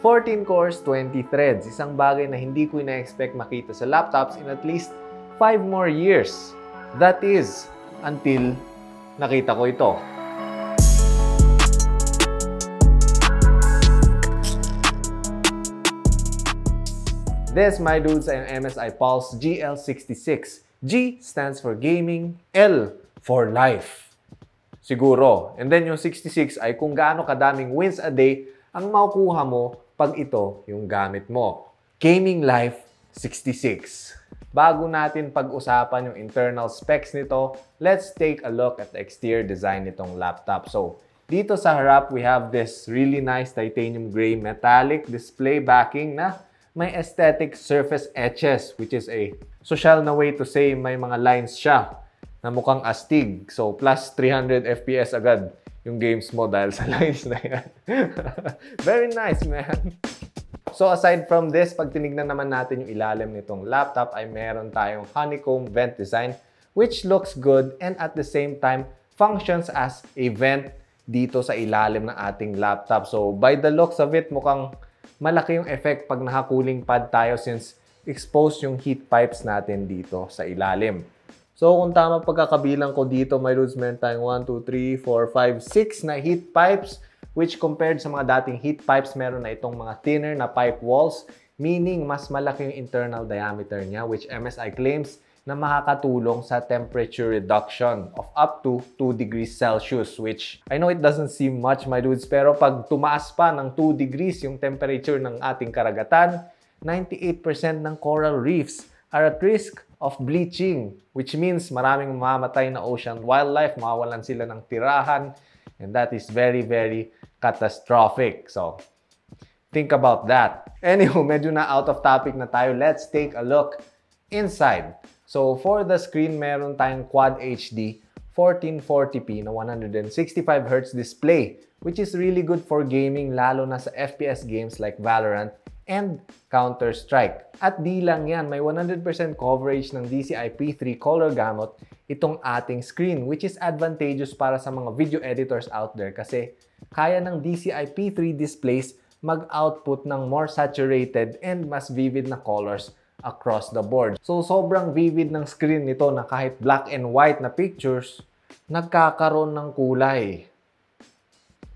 14 cores, 20 threads. Isang bagay na hindi ko ina-expect makita sa laptops in at least 5 more years. That is, until nakita ko ito. This, my dudes, ay MSI Pulse GL66. G stands for gaming, L for life. Siguro. And then yung 66 ay kung gaano kadaming wins a day ang makukuha mo pag ito yung gamit mo. Gaming Life 66. Bago natin pag-usapan yung internal specs nito, let's take a look at the exterior design nitong laptop. So, dito sa harap, we have this really nice titanium gray metallic display backing na may aesthetic surface etches which is a social na way to say may mga lines siya na mukhang astig. So, plus 300 FPS agad yung games mo dahil sa lines na yan. Very nice, man! So aside from this, pag tinignan naman natin yung ilalim nitong laptop ay meron tayong honeycomb vent design which looks good and at the same time functions as a vent dito sa ilalim ng ating laptop. So by the looks of it, mukhang malaki yung effect pag naka-cooling pad tayo since exposed yung heat pipes natin dito sa ilalim. So, kung tama pagkakabilang ko dito, may dudes, meron tayong 1, 2, 3, 4, 5, 6 na heat pipes which compared sa mga dating heat pipes, meron na itong mga thinner na pipe walls meaning mas malaki yung internal diameter niya which MSI claims na makakatulong sa temperature reduction of up to 2 degrees Celsius which I know it doesn't seem much my dudes pero pag tumaas pa ng 2 degrees yung temperature ng ating karagatan 98% ng coral reefs are at risk of bleaching, which means maraming mamatay na ocean wildlife, mawalan sila ng tirahan, and that is very, very catastrophic. So, think about that. Anywho, medyo na out of topic na tayo. Let's take a look inside. So, for the screen, meron tayong Quad HD 1440p na 165Hz display, which is really good for gaming lalo na sa FPS games like Valorant and Counter-Strike. At di lang yan, may 100% coverage ng DCI-P3 color gamut itong ating screen which is advantageous para sa mga video editors out there kasi kaya ng DCI-P3 displays mag-output ng more saturated and mas vivid na colors across the board. So sobrang vivid ng screen nito na kahit black and white na pictures, nagkakaroon ng kulay.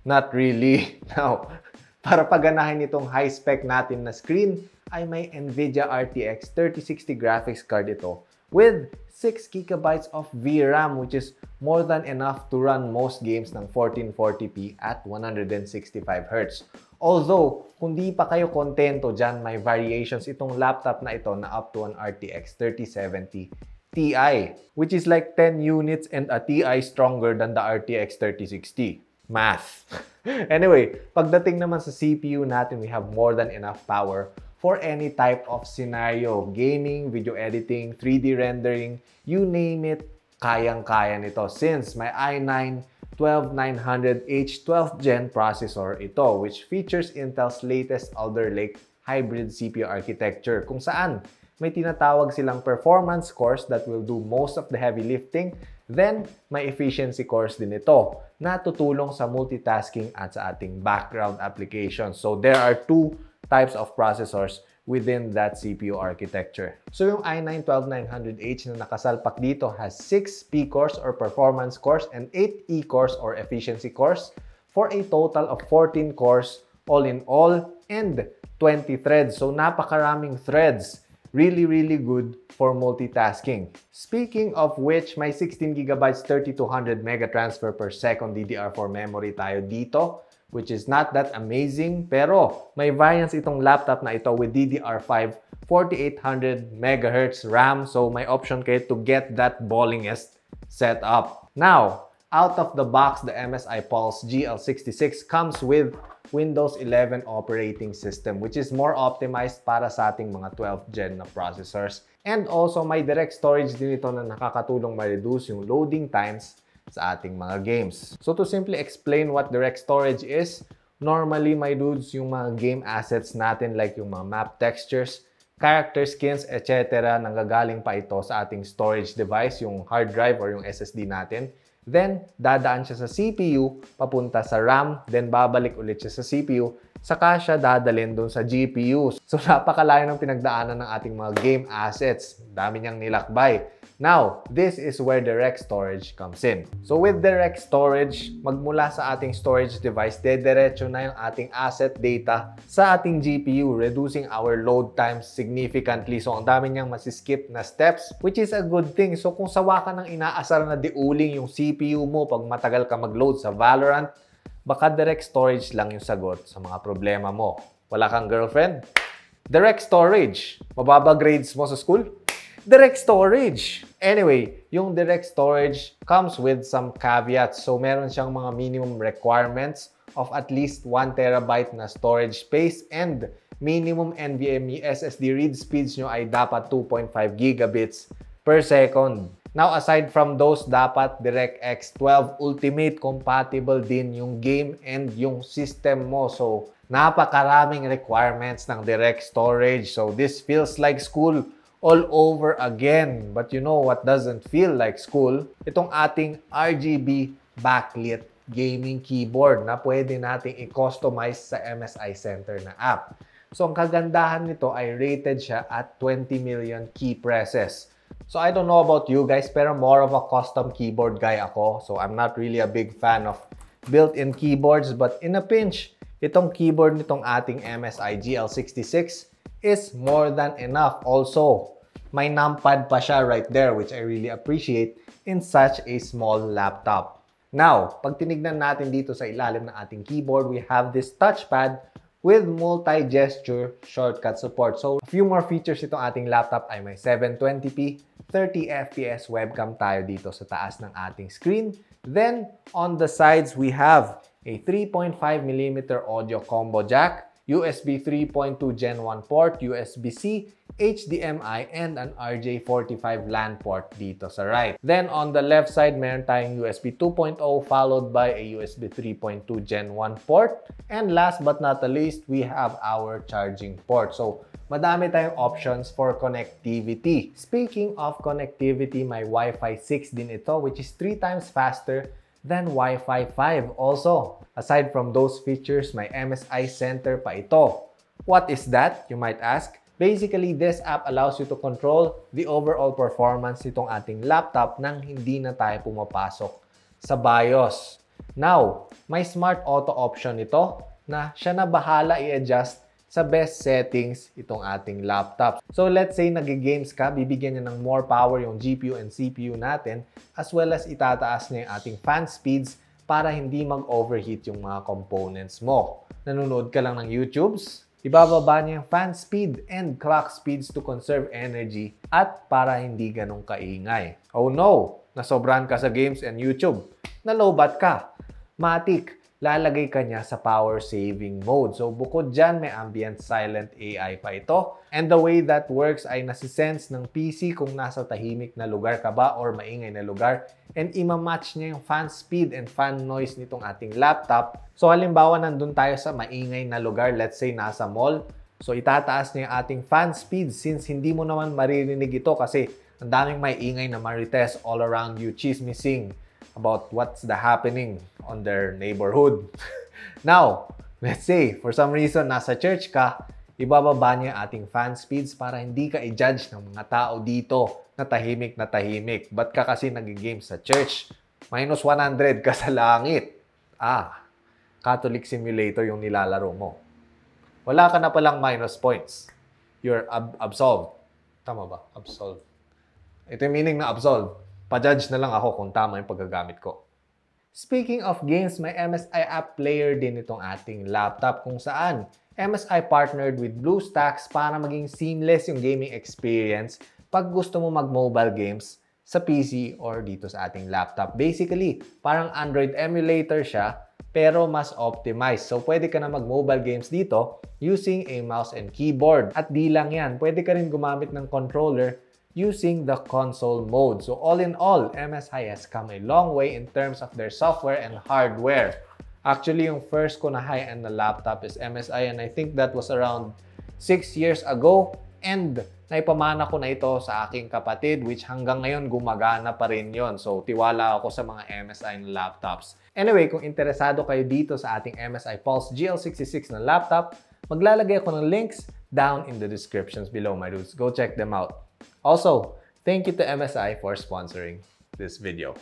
Not really. Now, para paganahin itong high-spec natin na screen, ay may NVIDIA RTX 3060 graphics card ito with 6GB of VRAM which is more than enough to run most games ng 1440p at 165Hz. Although, kung di pa kayo kontento dyan, may variations itong laptop na ito na up to an RTX 3070 Ti, which is like 10 units and a Ti stronger than the RTX 3060 math. anyway, pagdating naman sa CPU natin, we have more than enough power for any type of scenario. Gaming, video editing, 3D rendering, you name it, kayang-kaya nito. Since my i9 12900H 12th Gen processor ito, which features Intel's latest Alder Lake hybrid CPU architecture kung saan may tinatawag silang performance cores that will do most of the heavy lifting, then may efficiency cores din ito na tutulong sa multitasking at sa ating background applications. So there are two types of processors within that CPU architecture. So yung i9-12900H na nakasalpak dito has 6 P cores or performance cores and 8 E cores or efficiency cores for a total of 14 cores all in all and 20 threads. So napakaraming threads really, really good for multitasking. Speaking of which, my 16GB 3200 megatransfer transfer per second DDR4 memory tayo dito which is not that amazing. Pero may variants itong laptop na ito with DDR5 4800 MHz RAM. So may option kayo to get that ballingest setup. Now, out of the box, the MSI Pulse GL66 comes with Windows 11 operating system which is more optimized para sa ating mga 12th gen na processors. And also may direct storage din ito na nakakatulong ma-reduce yung loading times sa ating mga games. So to simply explain what direct storage is, normally my dudes yung mga game assets natin like yung mga map textures, character skins, etc. nanggagaling pa ito sa ating storage device, yung hard drive or yung SSD natin. Then, dadaan siya sa CPU, papunta sa RAM, then babalik ulit siya sa CPU, saka siya dadalhin doon sa GPU. So, napakalayo ng pinagdaanan ng ating mga game assets. Dami niyang nilakbay. Now, this is where direct storage comes in. So with direct storage, magmula sa ating storage device, dediretso na yung ating asset data sa ating GPU, reducing our load times significantly. So ang dami niyang masiskip na steps, which is a good thing. So kung sawa ka ng inaasar na diuling yung CPU mo pag matagal ka mag-load sa Valorant, baka direct storage lang yung sagot sa mga problema mo. Wala kang girlfriend? Direct storage. Mababa grades mo sa school? direct storage. Anyway, yung direct storage comes with some caveats. So meron siyang mga minimum requirements of at least 1 terabyte na storage space and minimum NVMe SSD read speeds nyo ay dapat 2.5 gigabits per second. Now, aside from those, dapat DirectX 12 Ultimate compatible din yung game and yung system mo. So, napakaraming requirements ng direct storage. So, this feels like school all over again. But you know what doesn't feel like school? Itong ating RGB backlit gaming keyboard na pwede nating i-customize sa MSI Center na app. So, ang kagandahan nito ay rated siya at 20 million key presses. So, I don't know about you guys, pero more of a custom keyboard guy ako. So, I'm not really a big fan of built-in keyboards, but in a pinch, itong keyboard nitong ating MSI GL66 is more than enough. Also, may numpad pa siya right there which I really appreciate in such a small laptop. Now, pag tinignan natin dito sa ilalim ng ating keyboard, we have this touchpad with multi-gesture shortcut support. So, a few more features itong ating laptop ay may 720p, 30fps webcam tayo dito sa taas ng ating screen. Then, on the sides, we have a 3.5mm audio combo jack, USB 3.2 Gen 1 port, USB-C, HDMI, and an RJ45 LAN port dito sa right. Then on the left side, meron tayong USB 2.0 followed by a USB 3.2 Gen 1 port. And last but not the least, we have our charging port. So madami tayong options for connectivity. Speaking of connectivity, may Wi-Fi 6 din ito which is 3 times faster than Wi-Fi 5. Also, aside from those features, may MSI Center pa ito. What is that, you might ask? Basically, this app allows you to control the overall performance nitong ating laptop nang hindi na tayo pumapasok sa BIOS. Now, may Smart Auto option ito na siya na bahala i-adjust sa best settings itong ating laptop. So let's say nag-games ka, bibigyan niya ng more power yung GPU and CPU natin as well as itataas niya yung ating fan speeds para hindi mag-overheat yung mga components mo. Nanonood ka lang ng YouTubes, ibababa niya yung fan speed and clock speeds to conserve energy at para hindi ganong kaingay. Oh no! Nasobran ka sa games and YouTube. Nalobat ka. Matik lalagay ka niya sa power saving mode. So bukod dyan, may ambient silent AI pa ito. And the way that works ay nasisense ng PC kung nasa tahimik na lugar ka ba or maingay na lugar. And imamatch niya yung fan speed and fan noise nitong ating laptop. So halimbawa, nandun tayo sa maingay na lugar. Let's say nasa mall. So itataas niya yung ating fan speed since hindi mo naman maririnig ito kasi ang daming may ingay na marites all around you, chismising, about what's the happening on their neighborhood. now, let's say for some reason nasa church ka, ibababa niya ating fan speeds para hindi ka i-judge ng mga tao dito na tahimik na tahimik. Ba't ka kasi nag-game sa church? Minus 100 ka sa langit. Ah, Catholic simulator yung nilalaro mo. Wala ka na palang minus points. You're ab- absolved. Tama ba? Absolved. Ito yung meaning na absolved pa na lang ako kung tama yung paggagamit ko. Speaking of games, may MSI app player din itong ating laptop kung saan MSI partnered with BlueStacks para maging seamless yung gaming experience pag gusto mo mag-mobile games sa PC or dito sa ating laptop. Basically, parang Android emulator siya pero mas optimized. So, pwede ka na mag-mobile games dito using a mouse and keyboard. At di lang yan, pwede ka rin gumamit ng controller using the console mode. So all in all, MSI has come a long way in terms of their software and hardware. Actually, yung first ko na high-end na laptop is MSI and I think that was around 6 years ago and naipamana ko na ito sa aking kapatid which hanggang ngayon gumagana pa rin yon. So tiwala ako sa mga MSI na laptops. Anyway, kung interesado kayo dito sa ating MSI Pulse GL66 na laptop, maglalagay ako ng links down in the descriptions below my dudes. Go check them out. Also, thank you to MSI for sponsoring this video.